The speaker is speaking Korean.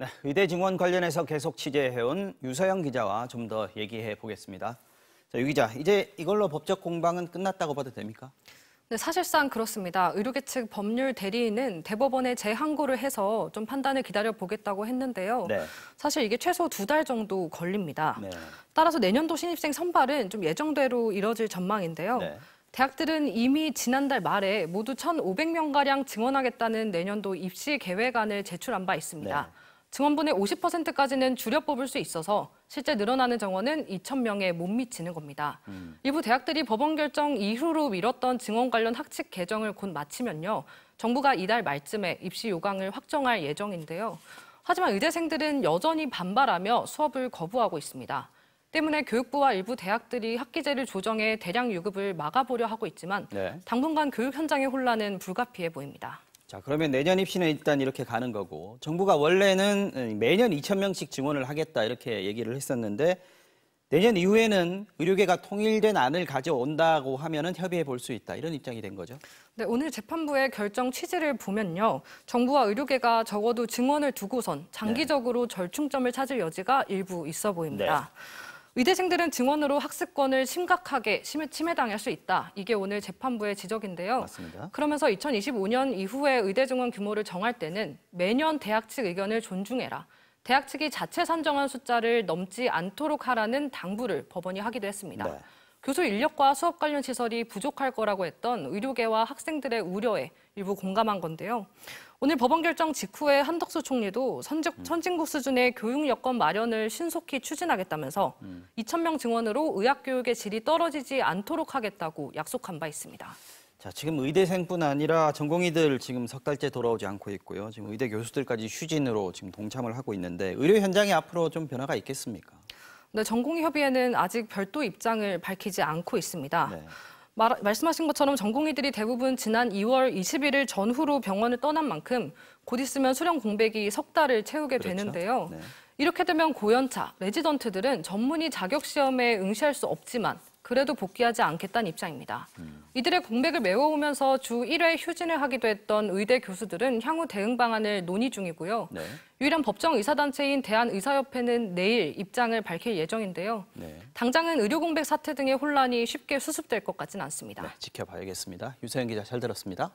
네, 의대 증원 관련해서 계속 취재해온 유서영 기자와 좀 더 얘기해 보겠습니다. 자, 유 기자, 이제 이걸로 법적 공방은 끝났다고 봐도 됩니까? 네, 사실상 그렇습니다. 의료계 측 법률 대리인은 대법원에 재항고를 해서 좀 판단을 기다려 보겠다고 했는데요. 네. 사실 이게 최소 두 달 정도 걸립니다. 네. 따라서 내년도 신입생 선발은 좀 예정대로 이뤄질 전망인데요. 네. 대학들은 이미 지난달 말에 모두 1,500명가량 증원하겠다는 내년도 입시 계획안을 제출한 바 있습니다. 네. 증원분의 50%까지는 줄여 뽑을 수 있어서 실제 늘어나는 정원은 2천 명에 못 미치는 겁니다. 음. 일부 대학들이 법원 결정 이후로 미뤘던 증원 관련 학칙 개정을 곧 마치면요. 정부가 이달 말쯤에 입시 요강을 확정할 예정인데요. 하지만 의대생들은 여전히 반발하며 수업을 거부하고 있습니다. 때문에 교육부와 일부 대학들이 학기제를 조정해 대량 유급을 막아보려 하고 있지만 네. 당분간 교육 현장의 혼란은 불가피해 보입니다. 자, 그러면 내년 입시는 일단 이렇게 가는 거고 정부가 원래는 음, 매년 2천 명씩 증원을 하겠다 이렇게 얘기를 했었는데 내년 이후에는 의료계가 통일된 안을 가져온다고 하면은 협의해 볼 수 있다 이런 입장이 된 거죠. 네, 오늘 재판부의 결정 취지를 보면요. 정부와 의료계가 적어도 증언을 두고선 장기적으로 네. 절충점을 찾을 여지가 일부 있어 보입니다. 네. 의대생들은 증언으로 학습권을 심각하게 침해당할 수 있다. 이게 오늘 재판부의 지적인데요. 맞습니다. 그러면서 2025년 이후에 의대 증원 규모를 정할 때는 매년 대학 측 의견을 존중해라. 대학 측이 자체 산정한 숫자를 넘지 않도록 하라는 당부를 법원이 하기도 했습니다. 네. 교수 인력과 수업 관련 시설이 부족할 거라고 했던 의료계와 학생들의 우려에 일부 공감한 건데요. 오늘 법원 결정 직후에 한덕수 총리도 선직, 음. 선진국 수준의 교육 여건 마련을 신속히 추진하겠다면서 2천 음. 명 증원으로 의학 교육의 질이 떨어지지 않도록 하겠다고 약속한 바 있습니다. 자, 지금 의대생뿐 아니라 전공의들 지금 석 달째 돌아오지 않고 있고요. 지금 의대 교수들까지 휴진으로 지금 동참을 하고 있는데 의료 현장에 앞으로 좀 변화가 있겠습니까? 네, 전공의 협의회는 아직 별도 입장을 밝히지 않고 있습니다. 네. 말, 말씀하신 것처럼 전공의들이 대부분 지난 2월 21일 전후로 병원을 떠난 만큼 곧 있으면 수련 공백이 석 달을 채우게 그렇죠. 되는데요. 네. 이렇게 되면 고연차, 레지던트들은 전문의 자격 시험에 응시할 수 없지만 그래도 복귀하지 않겠다는 입장입니다. 음. 이들의 공백을 메워오면서 주 1회 휴진을 하기도 했던 의대 교수들은 향후 대응 방안을 논의 중이고요. 네. 유일한 법정 의사단체인 대한의사협회는 내일 입장을 밝힐 예정인데요. 네. 당장은 의료 공백 사태 등의 혼란이 쉽게 수습될 것 같지는 않습니다. 네, 지켜봐야겠습니다. 유세영 기자 잘 들었습니다.